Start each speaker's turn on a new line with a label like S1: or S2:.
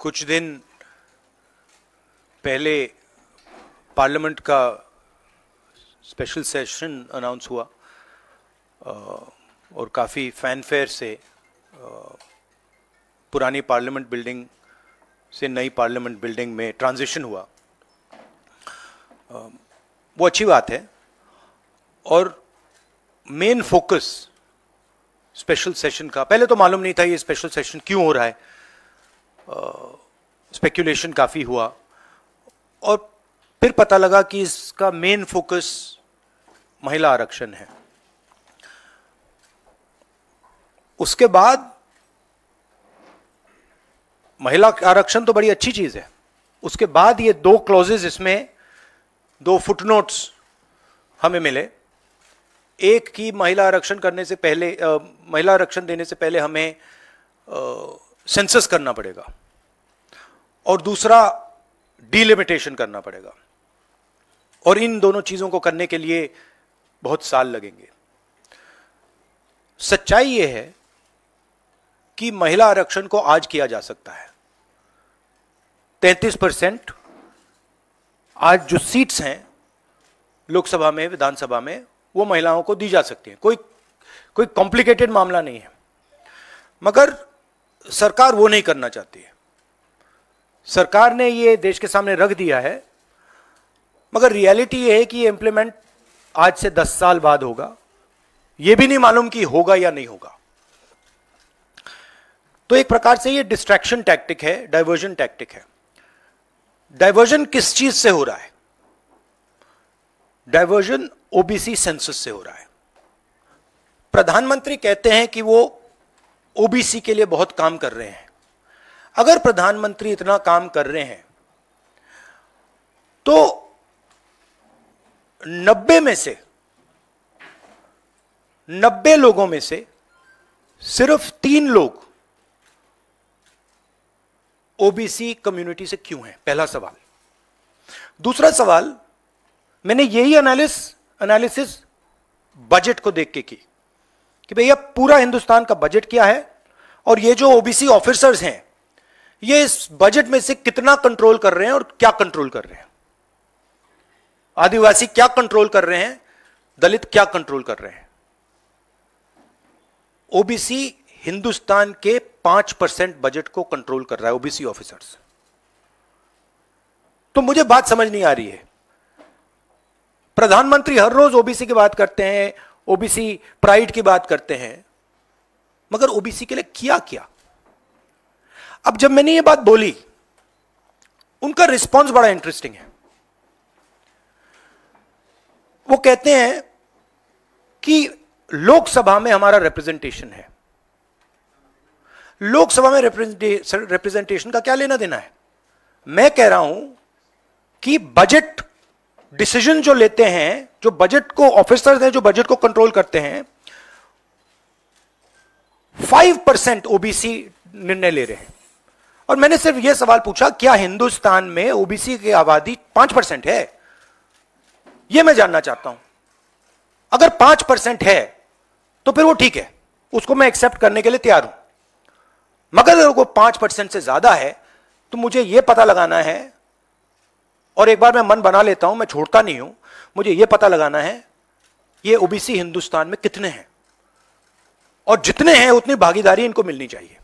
S1: कुछ दिन पहले पार्लियामेंट का स्पेशल सेशन अनाउंस हुआ और काफ़ी फैनफेयर से पुरानी पार्लियामेंट बिल्डिंग से नई पार्लियामेंट बिल्डिंग में ट्रांजिशन हुआ वो अच्छी बात है और मेन फोकस स्पेशल सेशन का पहले तो मालूम नहीं था ये स्पेशल सेशन क्यों हो रहा है स्पेकुलेशन काफ़ी हुआ और फिर पता लगा कि इसका मेन फोकस महिला आरक्षण है उसके बाद महिला आरक्षण तो बड़ी अच्छी चीज़ है उसके बाद ये दो क्लॉजेज इसमें दो फुटनोट्स हमें मिले एक की महिला आरक्षण करने से पहले आ, महिला आरक्षण देने से पहले हमें सेंसस करना पड़ेगा और दूसरा डिलिमिटेशन करना पड़ेगा और इन दोनों चीजों को करने के लिए बहुत साल लगेंगे सच्चाई यह है कि महिला आरक्षण को आज किया जा सकता है 33 परसेंट आज जो सीट्स हैं लोकसभा में विधानसभा में वो महिलाओं को दी जा सकती हैं कोई कोई कॉम्प्लिकेटेड मामला नहीं है मगर सरकार वो नहीं करना चाहती है सरकार ने ये देश के सामने रख दिया है मगर रियलिटी ये है कि ये इम्प्लीमेंट आज से दस साल बाद होगा ये भी नहीं मालूम कि होगा या नहीं होगा तो एक प्रकार से ये डिस्ट्रैक्शन टैक्टिक है डाइवर्जन टैक्टिक है डाइवर्जन किस चीज से हो रहा है डाइवर्जन ओबीसी सेंसस से हो रहा है प्रधानमंत्री कहते हैं कि वो ओबीसी के लिए बहुत काम कर रहे हैं अगर प्रधानमंत्री इतना काम कर रहे हैं तो नब्बे में से नब्बे लोगों में से सिर्फ तीन लोग ओबीसी कम्युनिटी से क्यों हैं पहला सवाल दूसरा सवाल मैंने यही एनालिस एनालिसिस बजट को देख के की कि भैया पूरा हिंदुस्तान का बजट क्या है और ये जो ओबीसी ऑफिसर्स हैं ये इस बजट में से कितना कंट्रोल कर रहे हैं और क्या कंट्रोल कर रहे हैं आदिवासी क्या कंट्रोल कर रहे हैं दलित क्या कंट्रोल कर रहे हैं ओबीसी हिंदुस्तान के पांच परसेंट बजट को कंट्रोल कर रहा है ओबीसी ऑफिसर्स तो मुझे बात समझ नहीं आ रही है प्रधानमंत्री हर रोज ओबीसी की बात करते हैं ओबीसी प्राइड की बात करते हैं मगर ओबीसी के लिए किया क्या अब जब मैंने ये बात बोली उनका रिस्पॉन्स बड़ा इंटरेस्टिंग है वो कहते हैं कि लोकसभा में हमारा रिप्रेजेंटेशन है लोकसभा में रिप्रेजेंटेशन का क्या लेना देना है मैं कह रहा हूं कि बजट डिसीजन जो लेते हैं जो बजट को ऑफिसर्स हैं जो बजट को कंट्रोल करते हैं फाइव परसेंट ओबीसी निर्णय ले रहे हैं और मैंने सिर्फ यह सवाल पूछा क्या हिंदुस्तान में ओबीसी की आबादी पांच परसेंट है यह मैं जानना चाहता हूं अगर पांच परसेंट है तो फिर वो ठीक है उसको मैं एक्सेप्ट करने के लिए तैयार हूं मगर अगर वो पांच परसेंट से ज्यादा है तो मुझे यह पता लगाना है और एक बार मैं मन बना लेता हूं मैं छोड़ता नहीं हूं मुझे यह पता लगाना है ये ओबीसी हिंदुस्तान में कितने हैं और जितने हैं उतनी भागीदारी इनको मिलनी चाहिए